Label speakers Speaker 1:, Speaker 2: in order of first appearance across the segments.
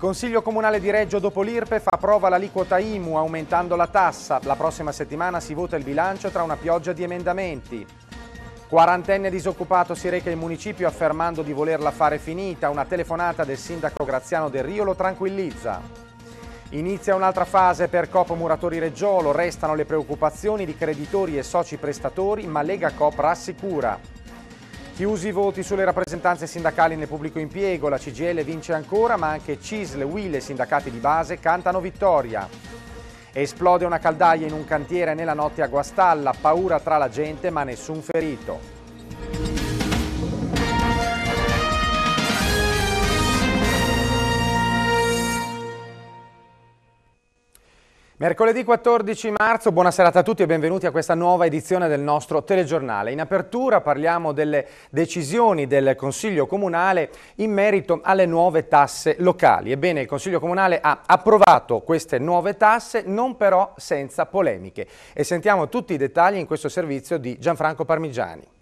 Speaker 1: Il Consiglio Comunale di Reggio dopo l'Irpe fa prova l'aliquota IMU aumentando la tassa. La prossima settimana si vota il bilancio tra una pioggia di emendamenti. Quarantenne disoccupato si reca in municipio affermando di volerla fare finita. Una telefonata del sindaco Graziano Del Rio lo tranquillizza. Inizia un'altra fase per Coop Muratori Reggiolo. Restano le preoccupazioni di creditori e soci prestatori, ma Lega Coop rassicura. Chiusi i voti sulle rappresentanze sindacali nel pubblico impiego, la CGL vince ancora ma anche CISL, WIL e sindacati di base cantano vittoria. Esplode una caldaia in un cantiere nella notte a Guastalla, paura tra la gente ma nessun ferito. Mercoledì 14 marzo, buona serata a tutti e benvenuti a questa nuova edizione del nostro telegiornale. In apertura parliamo delle decisioni del Consiglio Comunale in merito alle nuove tasse locali. Ebbene, il Consiglio Comunale ha approvato queste nuove tasse, non però senza polemiche. E sentiamo tutti i dettagli in questo servizio di Gianfranco Parmigiani.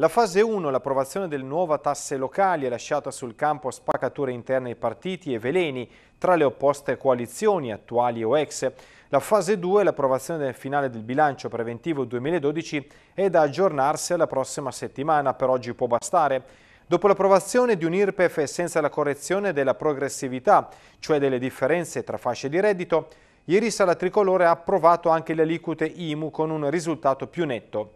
Speaker 1: La fase 1, l'approvazione del nuova tasse locali, ha lasciato sul
Speaker 2: campo spaccature interne ai partiti e veleni tra le opposte coalizioni, attuali o ex. La fase 2, l'approvazione del finale del bilancio preventivo 2012, è da aggiornarsi alla prossima settimana, per oggi può bastare. Dopo l'approvazione di un IRPEF senza la correzione della progressività, cioè delle differenze tra fasce di reddito, ieri Sala Tricolore ha approvato anche le aliquote IMU con un risultato più netto.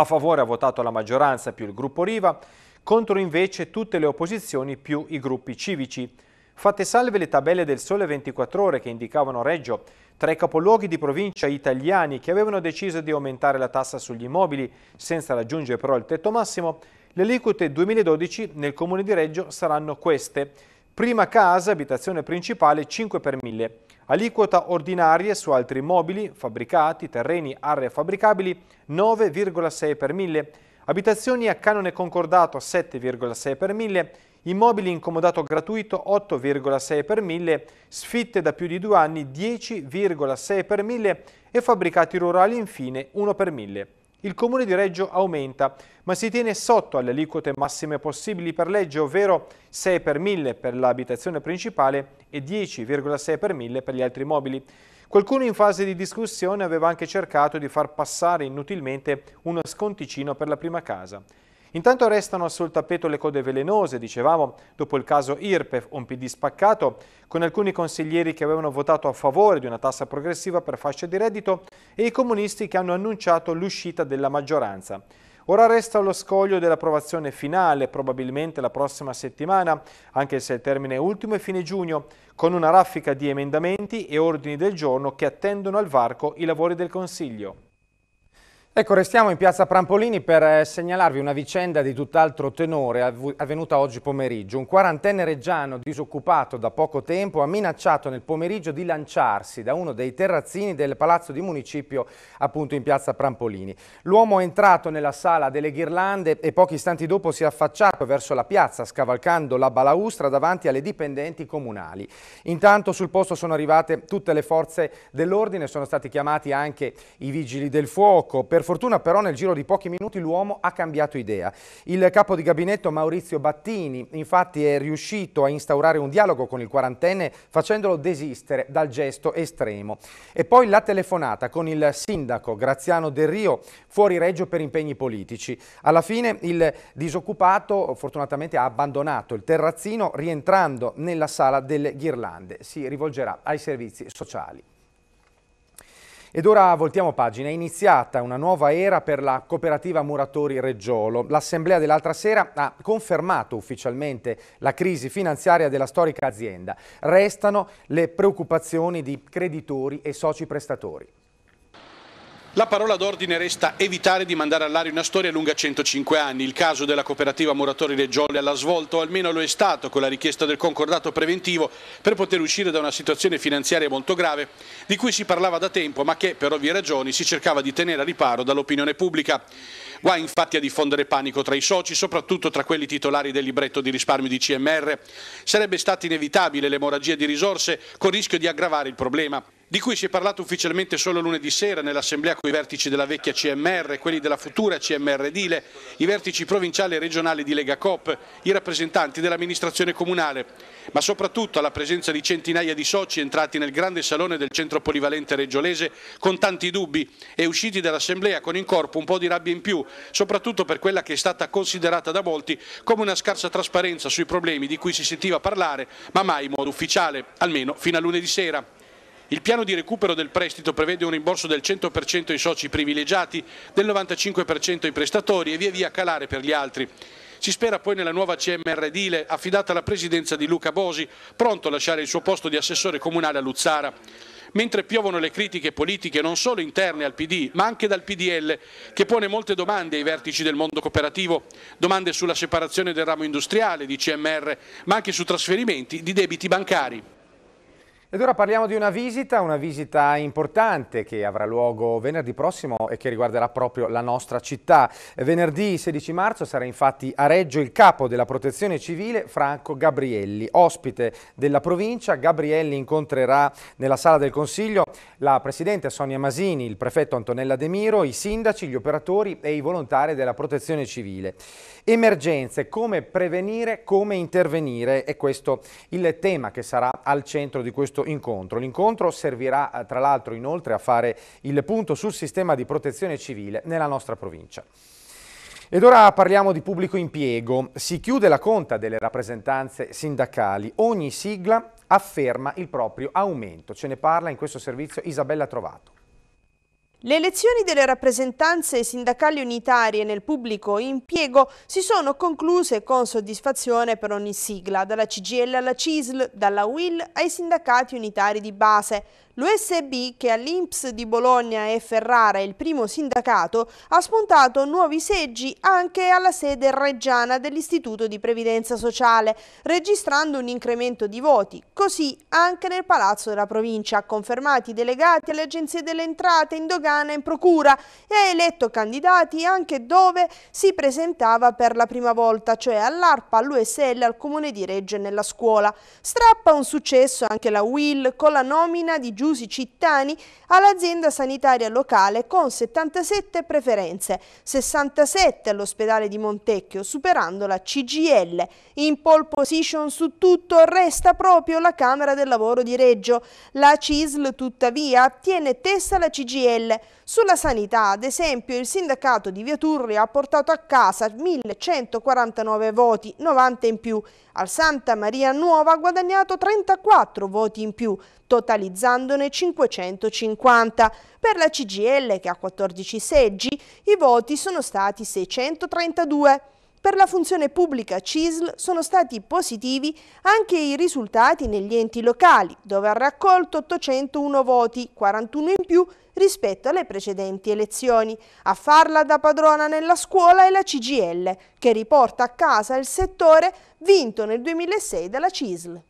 Speaker 2: A favore ha votato la maggioranza più il gruppo Riva, contro invece tutte le opposizioni più i gruppi civici. Fatte salve le tabelle del Sole 24 Ore che indicavano Reggio, tra i capoluoghi di provincia italiani che avevano deciso di aumentare la tassa sugli immobili senza raggiungere però il tetto massimo, le aliquote 2012 nel comune di Reggio saranno queste. Prima casa, abitazione principale 5 per 1000, aliquota ordinarie su altri mobili, fabbricati, terreni, aree fabbricabili 9,6 per 1000, abitazioni a canone concordato 7,6 per 1000, immobili in comodato gratuito 8,6 per 1000, sfitte da più di due anni 10,6 per 1000 e fabbricati rurali infine 1 per 1000. Il Comune di Reggio aumenta, ma si tiene sotto alle aliquote massime possibili per legge, ovvero 6 per 1000 per l'abitazione principale e 10,6 per 1000 per gli altri mobili. Qualcuno in fase di discussione aveva anche cercato di far passare inutilmente uno sconticino per la prima casa. Intanto restano sul tappeto le code velenose, dicevamo, dopo il caso IRPEF, un PD spaccato, con alcuni consiglieri che avevano votato a favore di una tassa progressiva per fasce di reddito e i comunisti che hanno annunciato l'uscita della maggioranza. Ora resta lo scoglio dell'approvazione finale, probabilmente la prossima settimana, anche se il termine è ultimo è fine giugno, con una raffica di emendamenti e ordini del giorno che attendono al varco i lavori del Consiglio.
Speaker 1: Ecco, restiamo in piazza Prampolini per eh, segnalarvi una vicenda di tutt'altro tenore avvenuta oggi pomeriggio. Un quarantenne reggiano disoccupato da poco tempo ha minacciato nel pomeriggio di lanciarsi da uno dei terrazzini del palazzo di municipio appunto in piazza Prampolini. L'uomo è entrato nella sala delle ghirlande e pochi istanti dopo si è affacciato verso la piazza scavalcando la balaustra davanti alle dipendenti comunali. Intanto sul posto sono arrivate tutte le forze dell'ordine, sono stati chiamati anche i vigili del fuoco per fortuna però nel giro di pochi minuti l'uomo ha cambiato idea. Il capo di gabinetto Maurizio Battini infatti è riuscito a instaurare un dialogo con il quarantenne facendolo desistere dal gesto estremo. E poi la telefonata con il sindaco Graziano Del Rio fuori Reggio per impegni politici. Alla fine il disoccupato fortunatamente ha abbandonato il terrazzino rientrando nella sala delle ghirlande. Si rivolgerà ai servizi sociali. Ed ora voltiamo pagina. È iniziata una nuova era per la cooperativa Muratori Reggiolo. L'assemblea dell'altra sera ha confermato ufficialmente la crisi finanziaria della storica azienda. Restano le preoccupazioni di creditori e soci prestatori.
Speaker 3: La parola d'ordine resta evitare di mandare all'aria una storia lunga 105 anni. Il caso della cooperativa Muratori Reggioli alla svolta, o almeno lo è stato con la richiesta del concordato preventivo per poter uscire da una situazione finanziaria molto grave, di cui si parlava da tempo, ma che per ovvie ragioni si cercava di tenere a riparo dall'opinione pubblica. Guai infatti a diffondere panico tra i soci, soprattutto tra quelli titolari del libretto di risparmio di CMR. Sarebbe stata inevitabile l'emorragia di risorse con rischio di aggravare il problema di cui si è parlato ufficialmente solo lunedì sera nell'assemblea con i vertici della vecchia CMR, quelli della futura CMR Dile, i vertici provinciali e regionali di Lega Coop, i rappresentanti dell'amministrazione comunale, ma soprattutto alla presenza di centinaia di soci entrati nel grande salone del centro polivalente reggiolese con tanti dubbi e usciti dall'assemblea con in corpo un po' di rabbia in più, soprattutto per quella che è stata considerata da molti come una scarsa trasparenza sui problemi di cui si sentiva parlare, ma mai in modo ufficiale, almeno fino a lunedì sera. Il piano di recupero del prestito prevede un rimborso del 100% ai soci privilegiati, del 95% ai prestatori e via via calare per gli altri. Si spera poi nella nuova CMR Dile, affidata alla presidenza di Luca Bosi, pronto a lasciare il suo posto di assessore comunale a Luzzara. Mentre piovono le critiche politiche non solo interne al PD, ma anche dal PDL, che pone molte domande ai vertici del mondo cooperativo, domande sulla separazione del ramo industriale di CMR, ma anche su trasferimenti di debiti bancari.
Speaker 1: Ed ora parliamo di una visita, una visita importante che avrà luogo venerdì prossimo e che riguarderà proprio la nostra città. Venerdì 16 marzo sarà infatti a Reggio il capo della protezione civile Franco Gabrielli, ospite della provincia. Gabrielli incontrerà nella sala del Consiglio la Presidente Sonia Masini, il prefetto Antonella De Miro, i sindaci, gli operatori e i volontari della protezione civile. Emergenze, come prevenire, come intervenire, è questo il tema che sarà al centro di questo questo incontro. L'incontro servirà eh, tra l'altro inoltre a fare il punto sul sistema di protezione civile nella nostra provincia. Ed ora parliamo di pubblico impiego. Si chiude la conta delle rappresentanze sindacali. Ogni sigla afferma il proprio aumento. Ce ne parla in questo servizio Isabella Trovato.
Speaker 4: Le elezioni delle rappresentanze sindacali unitarie nel pubblico impiego si sono concluse con soddisfazione per ogni sigla, dalla CGL alla CISL, dalla UIL ai sindacati unitari di base. L'USB, che all'Inps di Bologna e Ferrara è il primo sindacato, ha spuntato nuovi seggi anche alla sede reggiana dell'Istituto di Previdenza Sociale, registrando un incremento di voti, così anche nel Palazzo della Provincia, confermati i delegati alle agenzie delle entrate, indogate Pagana in procura e ha eletto candidati anche dove si presentava per la prima volta, cioè all'ARPA, all'USL, al Comune di Reggio e nella scuola. Strappa un successo anche la WIL con la nomina di Giusi Cittani all'azienda sanitaria locale con 77 preferenze, 67 all'ospedale di Montecchio, superando la CGL. In pole position su tutto resta proprio la Camera del Lavoro di Reggio. La CISL tuttavia tiene testa alla CGL sulla sanità, ad esempio, il sindacato di Via Turri ha portato a casa 1149 voti, 90 in più. Al Santa Maria Nuova ha guadagnato 34 voti in più, totalizzandone 550. Per la CGL, che ha 14 seggi, i voti sono stati 632. Per la funzione pubblica CISL sono stati positivi anche i risultati negli enti locali, dove ha raccolto 801 voti, 41 in più rispetto alle precedenti elezioni. A farla da padrona nella scuola è la CGL, che riporta a casa il settore vinto nel 2006 dalla CISL.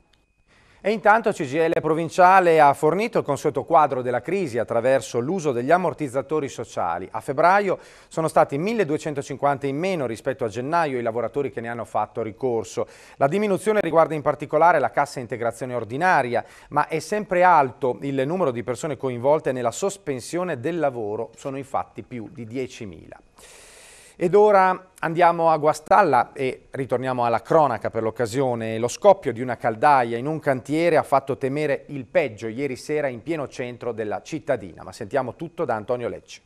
Speaker 1: E intanto CGL provinciale ha fornito il consueto quadro della crisi attraverso l'uso degli ammortizzatori sociali. A febbraio sono stati 1.250 in meno rispetto a gennaio i lavoratori che ne hanno fatto ricorso. La diminuzione riguarda in particolare la cassa integrazione ordinaria, ma è sempre alto il numero di persone coinvolte nella sospensione del lavoro, sono infatti più di 10.000. Ed ora andiamo a Guastalla e ritorniamo alla cronaca per l'occasione. Lo scoppio di una caldaia in un cantiere ha fatto temere il peggio ieri sera in pieno centro della cittadina. Ma sentiamo tutto da Antonio Lecce.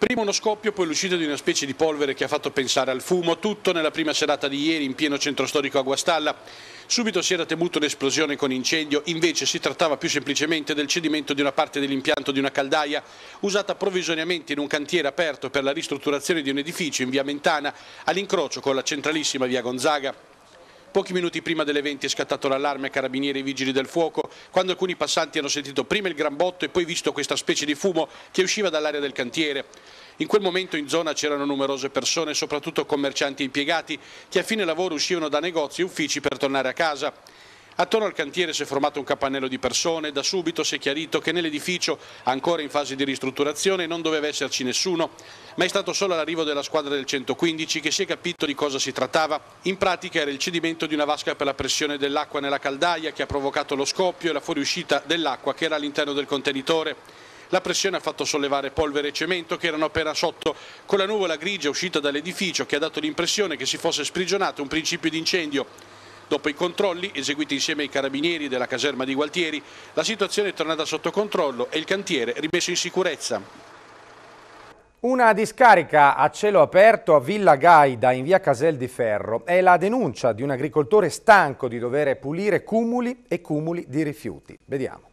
Speaker 3: Prima uno scoppio, poi l'uscita di una specie di polvere che ha fatto pensare al fumo, tutto nella prima serata di ieri in pieno centro storico a Guastalla. Subito si era temuto un'esplosione con incendio, invece si trattava più semplicemente del cedimento di una parte dell'impianto di una caldaia usata provvisoriamente in un cantiere aperto per la ristrutturazione di un edificio in via Mentana all'incrocio con la centralissima via Gonzaga. Pochi minuti prima delle 20 è scattato l'allarme ai carabinieri e vigili del fuoco, quando alcuni passanti hanno sentito prima il gran botto e poi visto questa specie di fumo che usciva dall'area del cantiere. In quel momento in zona c'erano numerose persone, soprattutto commercianti e impiegati, che a fine lavoro uscivano da negozi e uffici per tornare a casa. Attorno al cantiere si è formato un capannello di persone, da subito si è chiarito che nell'edificio, ancora in fase di ristrutturazione, non doveva esserci nessuno, ma è stato solo all'arrivo della squadra del 115 che si è capito di cosa si trattava. In pratica era il cedimento di una vasca per la pressione dell'acqua nella caldaia che ha provocato lo scoppio e la fuoriuscita dell'acqua che era all'interno del contenitore. La pressione ha fatto sollevare polvere e cemento che erano appena sotto, con la nuvola grigia uscita dall'edificio che ha dato l'impressione che si fosse sprigionato un principio di incendio. Dopo i controlli, eseguiti insieme ai carabinieri della caserma di Gualtieri, la situazione è tornata sotto controllo e il cantiere rimesso in sicurezza.
Speaker 1: Una discarica a cielo aperto a Villa Gaida in via Casel di Ferro è la denuncia di un agricoltore stanco di dover pulire cumuli e cumuli di rifiuti. Vediamo.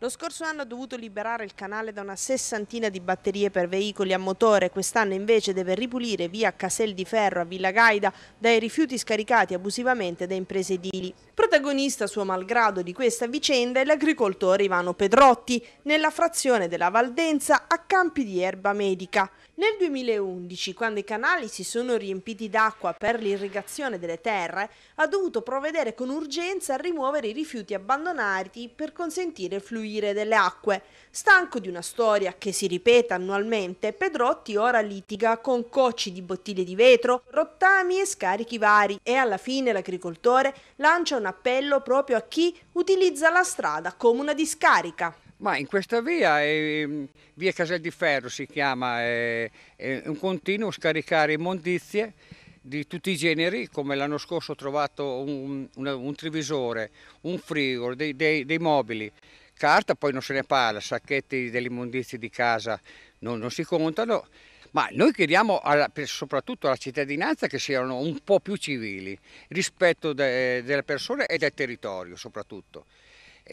Speaker 4: Lo scorso anno ha dovuto liberare il canale da una sessantina di batterie per veicoli a motore, quest'anno invece deve ripulire via Casel di Ferro a Villa Gaida dai rifiuti scaricati abusivamente da imprese edili. Protagonista suo malgrado di questa vicenda è l'agricoltore Ivano Pedrotti, nella frazione della Valdenza a Campi di Erba Medica. Nel 2011, quando i canali si sono riempiti d'acqua per l'irrigazione delle terre, ha dovuto provvedere con urgenza a rimuovere i rifiuti abbandonati per consentire il fluire delle acque. Stanco di una storia che si ripete annualmente, Pedrotti ora litiga con cocci di bottiglie di vetro, rottami e scarichi vari e alla fine l'agricoltore lancia un appello proprio a chi utilizza la strada come una discarica. Ma in questa
Speaker 1: via, eh, via Casel di Ferro si chiama, eh, è un continuo scaricare immondizie di tutti i generi, come l'anno scorso ho trovato un, un, un trivisore, un frigo, dei, dei, dei, mobili, carta poi non se ne parla, sacchetti delle immondizie di casa non, non si contano, ma noi chiediamo alla, soprattutto alla cittadinanza che siano un po' più civili rispetto de, delle persone e del territorio soprattutto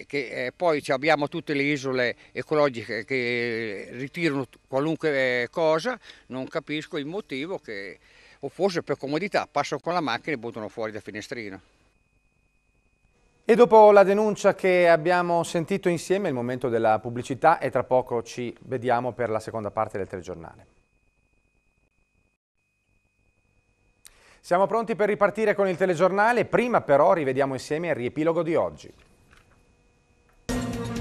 Speaker 1: che eh, poi abbiamo tutte le isole ecologiche che ritirano qualunque eh, cosa, non capisco il motivo che, o forse per comodità, passano con la macchina e buttano fuori dal finestrino. E dopo la denuncia che abbiamo sentito insieme, è il momento della pubblicità e tra poco ci vediamo per la seconda parte del telegiornale. Siamo pronti per ripartire con il telegiornale, prima però rivediamo insieme il riepilogo di oggi.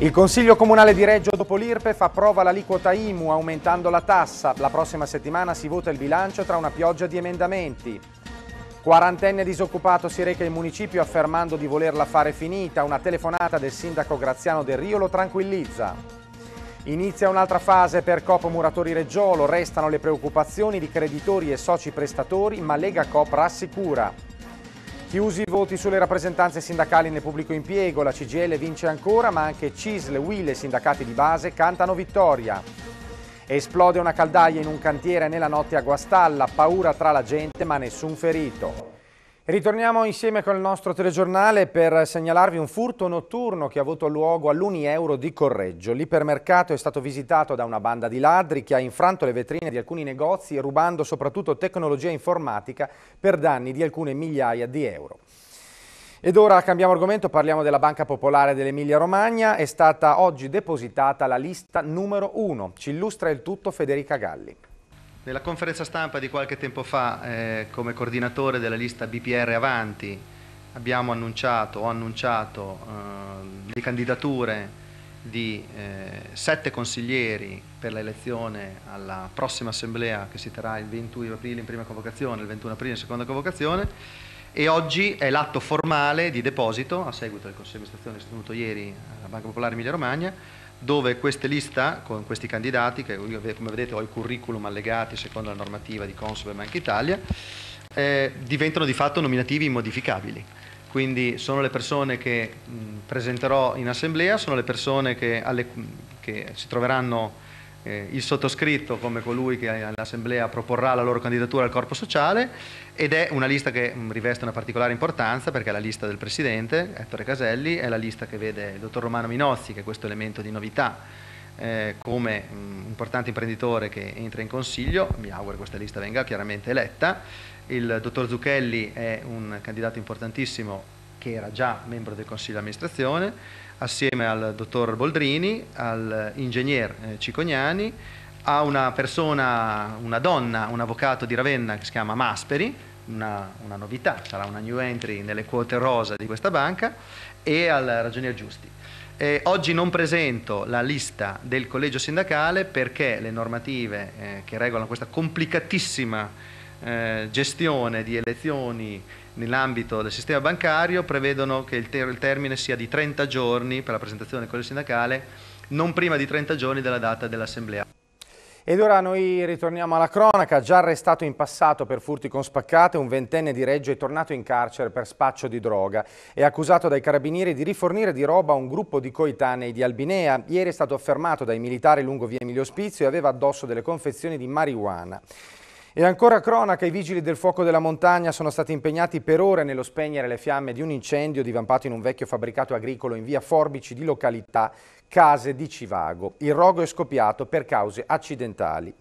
Speaker 1: Il Consiglio Comunale di Reggio dopo l'Irpe fa prova l'aliquota IMU aumentando la tassa. La prossima settimana si vota il bilancio tra una pioggia di emendamenti. Quarantenne disoccupato si reca in municipio affermando di volerla fare finita. Una telefonata del sindaco Graziano Del Rio lo tranquillizza. Inizia un'altra fase per Coop Muratori Reggiolo, restano le preoccupazioni di creditori e soci prestatori, ma Lega Coop rassicura. Chiusi i voti sulle rappresentanze sindacali nel pubblico impiego, la CGL vince ancora ma anche CISL, WIL e sindacati di base cantano vittoria. Esplode una caldaia in un cantiere nella notte a Guastalla, paura tra la gente ma nessun ferito. Ritorniamo insieme con il nostro telegiornale per segnalarvi un furto notturno che ha avuto luogo all'Unieuro di Correggio. L'ipermercato è stato visitato da una banda di ladri che ha infranto le vetrine di alcuni negozi rubando soprattutto tecnologia informatica per danni di alcune migliaia di euro. Ed ora cambiamo argomento, parliamo della Banca Popolare dell'Emilia Romagna. È stata oggi depositata la lista numero 1. Ci illustra il tutto Federica Galli.
Speaker 5: Nella conferenza stampa di qualche tempo fa, eh, come coordinatore della lista BPR Avanti, abbiamo annunciato, ho annunciato eh, le candidature di eh, sette consiglieri per l'elezione alla prossima assemblea che si terrà il 21 aprile in prima convocazione, il 21 aprile in seconda convocazione e oggi è l'atto formale di deposito a seguito del Consiglio di amministrazione istituito ieri alla Banca Popolare Emilia Romagna dove queste lista con questi candidati, che io, come vedete ho il curriculum allegati secondo la normativa di Consob e Banca Italia, eh, diventano di fatto nominativi immodificabili. Quindi sono le persone che mh, presenterò in assemblea, sono le persone che, alle, che si troveranno eh, il sottoscritto come colui che all'Assemblea proporrà la loro candidatura al corpo sociale ed è una lista che mh, mm, riveste una particolare importanza perché è la lista del Presidente, Ettore Caselli, è la lista che vede il Dottor Romano Minozzi, che è questo elemento di novità, eh, come mh, mm, importante imprenditore che entra in Consiglio, mi auguro che questa lista venga chiaramente eletta, il Dottor Zucchelli è un candidato importantissimo che era già membro del Consiglio di amministrazione, assieme al dottor Boldrini, all'ingegner eh, Cicognani, a una persona, una donna, un avvocato di Ravenna che si chiama Masperi, una, una novità, sarà una new entry nelle quote rosa di questa banca, e al ragionier Giusti. Eh, oggi non presento la lista del collegio sindacale perché le normative eh, che regolano questa complicatissima eh, gestione di elezioni nell'ambito del sistema bancario prevedono che il, ter il, termine sia di 30 giorni per la presentazione del Collegio Sindacale, non prima di 30 giorni dalla data dell'Assemblea.
Speaker 1: Ed ora noi ritorniamo alla cronaca, già arrestato in passato per furti con spaccate, un ventenne di Reggio è tornato in carcere per spaccio di droga. È accusato dai carabinieri di rifornire di roba a un gruppo di coetanei di Albinea. Ieri è stato affermato dai militari lungo via Emilio Spizio e aveva addosso delle confezioni di marijuana. E ancora cronaca, i vigili del fuoco della montagna sono stati impegnati per ore nello spegnere le fiamme di un incendio divampato in un vecchio fabbricato agricolo in via Forbici di località Case di Civago. Il rogo è scoppiato per cause accidentali.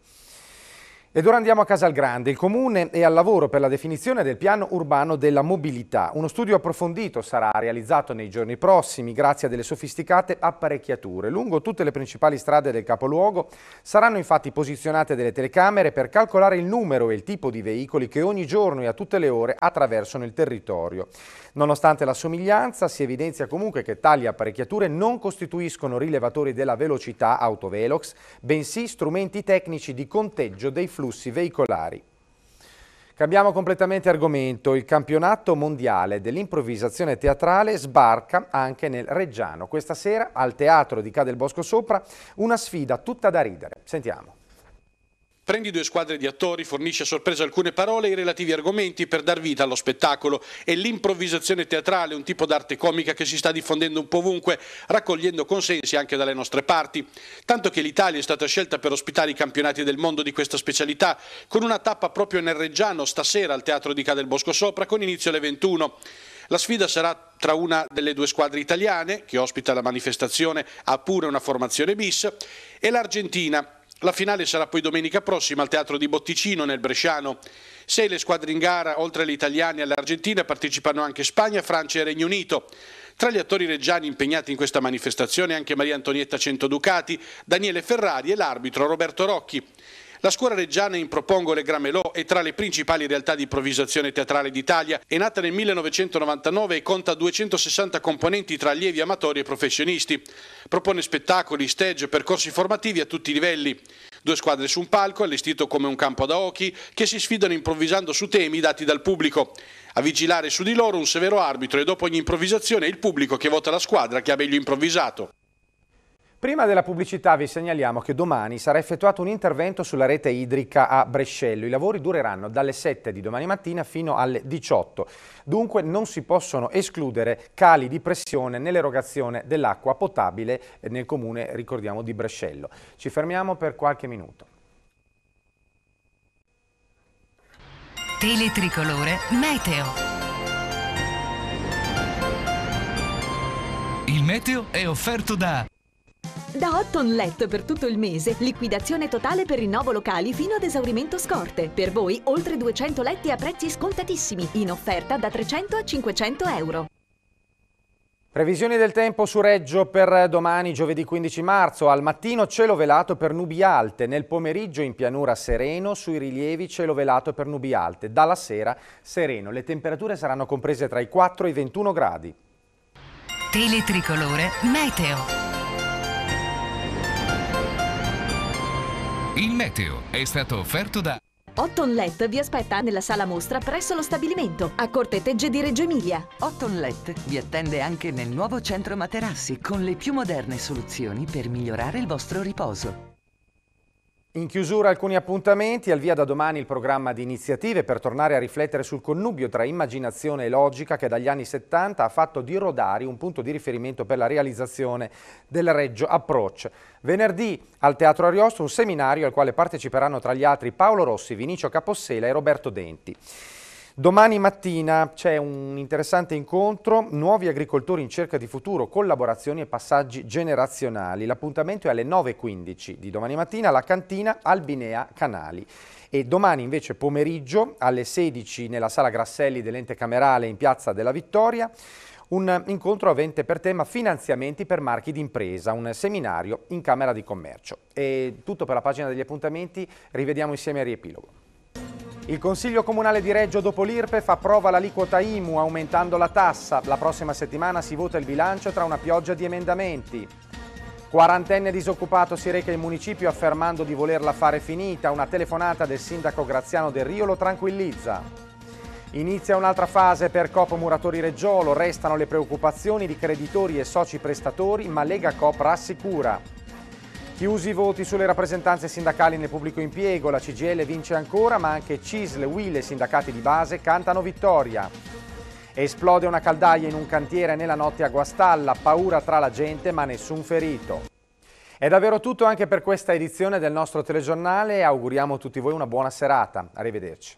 Speaker 1: Ed ora andiamo a Casalgrande. Il Comune è al lavoro per la definizione del piano urbano della mobilità. Uno studio approfondito sarà realizzato nei giorni prossimi grazie a delle sofisticate apparecchiature. Lungo tutte le principali strade del capoluogo saranno infatti posizionate delle telecamere per calcolare il numero e il tipo di veicoli che ogni giorno e a tutte le ore attraversano il territorio. Nonostante la somiglianza, si evidenzia comunque che tali apparecchiature non costituiscono rilevatori della velocità autovelox, bensì strumenti tecnici di conteggio dei flussi veicolari. Cambiamo completamente argomento. Il campionato mondiale dell'improvvisazione teatrale sbarca anche nel Reggiano. Questa sera al Teatro di Bosco Sopra una sfida tutta da ridere. Sentiamo
Speaker 3: prendi due squadre di attori, fornisci a sorpresa alcune parole e i relativi argomenti per dar vita allo spettacolo È l'improvvisazione teatrale, un tipo d'arte comica che si sta diffondendo un po' ovunque, raccogliendo consensi anche dalle nostre parti. Tanto che l'Italia è stata scelta per ospitare i campionati del mondo di questa specialità, con una tappa proprio nel Reggiano stasera al Teatro di Ca del Bosco Sopra con inizio alle 21. La sfida sarà tra una delle due squadre italiane, che ospita la manifestazione, ha pure una formazione bis, e l'Argentina, la finale sarà poi domenica prossima al Teatro di Botticino nel Bresciano. Sei le squadre in gara, oltre alle italiane e all'Argentina, partecipano anche Spagna, Francia e Regno Unito. Tra gli attori reggiani impegnati in questa manifestazione anche Maria Antonietta Centoducati, Daniele Ferrari e l'arbitro Roberto Rocchi. La scuola reggiana in Propongo le Gramelò è tra le principali realtà di improvvisazione teatrale d'Italia, è nata nel 1999 e conta 260 componenti tra allievi amatori e professionisti. Propone spettacoli, stage, percorsi formativi a tutti i livelli. Due squadre su un palco, allestito come un campo da hockey, che si sfidano improvvisando su temi dati dal pubblico. A vigilare su di loro un severo arbitro e dopo ogni improvvisazione è il pubblico che vota la squadra che ha meglio improvvisato.
Speaker 1: Prima della pubblicità vi segnaliamo che domani sarà effettuato un intervento sulla rete idrica a Brescello. I lavori dureranno dalle 7 di domani mattina fino alle 18. Dunque non si possono escludere cali di pressione nell'erogazione dell'acqua potabile nel comune, ricordiamo, di Brescello. Ci fermiamo per qualche minuto.
Speaker 3: Teletricolore Meteo. Il meteo è offerto da
Speaker 4: da Let per tutto il mese, liquidazione totale per rinnovo locali fino ad esaurimento scorte. Per voi oltre 200 letti a prezzi scontatissimi, in offerta da 300 a 500 euro.
Speaker 1: Previsioni del tempo su Reggio per domani, giovedì 15 marzo. Al mattino cielo velato per nubi alte, nel pomeriggio in pianura sereno, sui rilievi cielo velato per nubi alte. Dalla sera sereno. Le temperature saranno comprese tra i 4 e i 21 gradi.
Speaker 3: Teletricolore Meteo. Il meteo è stato offerto da...
Speaker 4: Otton Let vi aspetta nella sala mostra presso lo stabilimento a Corte Cortetegge di Reggio Emilia.
Speaker 5: Otton
Speaker 1: Let vi attende anche nel nuovo centro materassi con le più moderne soluzioni per migliorare il vostro riposo. In chiusura alcuni appuntamenti, al via da domani il programma di iniziative per tornare a riflettere sul connubio tra immaginazione e logica che dagli anni 70 ha fatto di Rodari un punto di riferimento per la realizzazione del Reggio Approach. Venerdì al Teatro Ariosto un seminario al quale parteciperanno tra gli altri Paolo Rossi, Vinicio Capossela e Roberto Denti. Domani mattina c'è un interessante incontro, nuovi agricoltori in cerca di futuro, collaborazioni e passaggi generazionali. L'appuntamento è alle 9.15 di domani mattina alla cantina Albinea Canali. E domani invece pomeriggio alle 16 nella sala Grasselli dell'ente camerale in piazza della Vittoria un incontro avente per tema finanziamenti per marchi d'impresa, un seminario in Camera di Commercio. E tutto per la pagina degli appuntamenti, rivediamo insieme a Riepilogo. Il Consiglio Comunale di Reggio dopo l'Irpe fa prova l'aliquota IMU aumentando la tassa. La prossima settimana si vota il bilancio tra una pioggia di emendamenti. Quarantenne disoccupato si reca in municipio affermando di volerla fare finita. Una telefonata del sindaco Graziano Del Rio lo tranquillizza. Inizia un'altra fase per Coop Muratori Reggiolo. Restano le preoccupazioni di creditori e soci prestatori, ma Lega Coop rassicura. Chiusi i voti sulle rappresentanze sindacali nel pubblico impiego, la CGL vince ancora, ma anche CISL, WIL e sindacati di base cantano vittoria. Esplode una caldaia in un cantiere nella notte a Guastalla, paura tra la gente ma nessun ferito. È davvero tutto anche per questa edizione del nostro telegiornale, e auguriamo a tutti voi una buona serata, arrivederci.